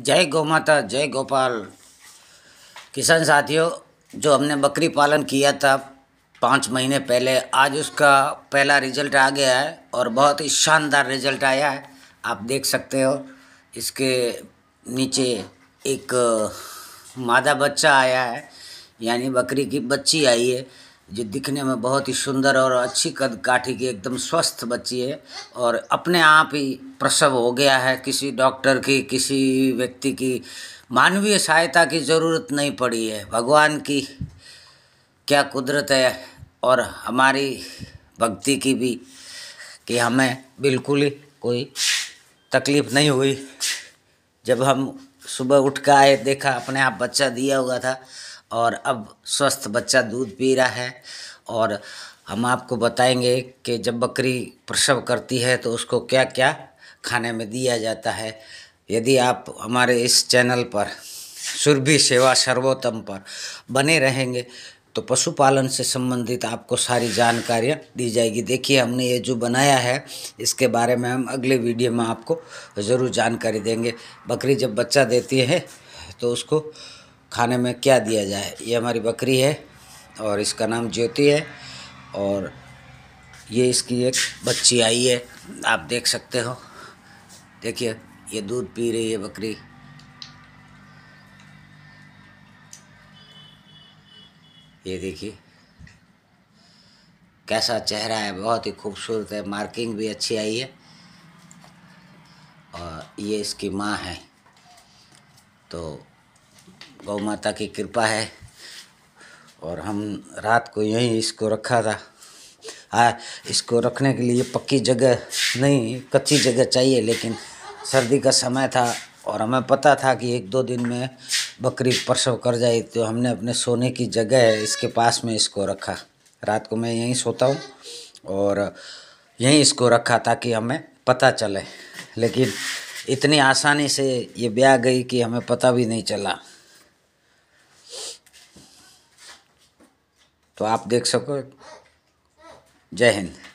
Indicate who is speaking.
Speaker 1: जय गौ माता जय गोपाल किसान साथियों जो हमने बकरी पालन किया था पाँच महीने पहले आज उसका पहला रिजल्ट आ गया है और बहुत ही शानदार रिजल्ट आया है आप देख सकते हो इसके नीचे एक मादा बच्चा आया है यानी बकरी की बच्ची आई है जो दिखने में बहुत ही सुंदर और अच्छी कद काठी की एकदम स्वस्थ बच्ची है और अपने आप ही प्रसव हो गया है किसी डॉक्टर की किसी व्यक्ति की मानवीय सहायता की ज़रूरत नहीं पड़ी है भगवान की क्या कुदरत है और हमारी भक्ति की भी कि हमें बिल्कुल ही कोई तकलीफ़ नहीं हुई जब हम सुबह उठ कर आए देखा अपने आप बच्चा दिया हुआ था और अब स्वस्थ बच्चा दूध पी रहा है और हम आपको बताएंगे कि जब बकरी प्रसव करती है तो उसको क्या क्या खाने में दिया जाता है यदि आप हमारे इस चैनल पर सुरभि सेवा सर्वोत्तम पर बने रहेंगे तो पशुपालन से संबंधित आपको सारी जानकारियाँ दी जाएगी देखिए हमने ये जो बनाया है इसके बारे में हम अगले वीडियो में आपको ज़रूर जानकारी देंगे बकरी जब बच्चा देती है तो उसको खाने में क्या दिया जाए ये हमारी बकरी है और इसका नाम ज्योति है और ये इसकी एक बच्ची आई है आप देख सकते हो देखिए ये दूध पी रही है बकरी ये देखिए कैसा चेहरा है बहुत ही खूबसूरत है मार्किंग भी अच्छी आई है और ये इसकी माँ है तो गौ माता की कृपा है और हम रात को यहीं इसको रखा था आ, इसको रखने के लिए पक्की जगह नहीं कच्ची जगह चाहिए लेकिन सर्दी का समय था और हमें पता था कि एक दो दिन में बकरी प्रसव कर जाए तो हमने अपने सोने की जगह है इसके पास में इसको रखा रात को मैं यहीं सोता हूँ और यहीं इसको रखा ताकि हमें पता चले लेकिन इतनी आसानी से ये ब्याह गई कि हमें पता भी नहीं चला तो आप देख सको जय हिंद